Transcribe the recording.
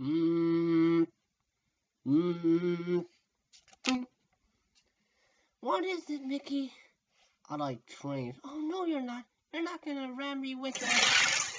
Mm, mm, mm. what is it, Mickey? I like trains. Oh, no, you're not. You're not gonna ram me with that.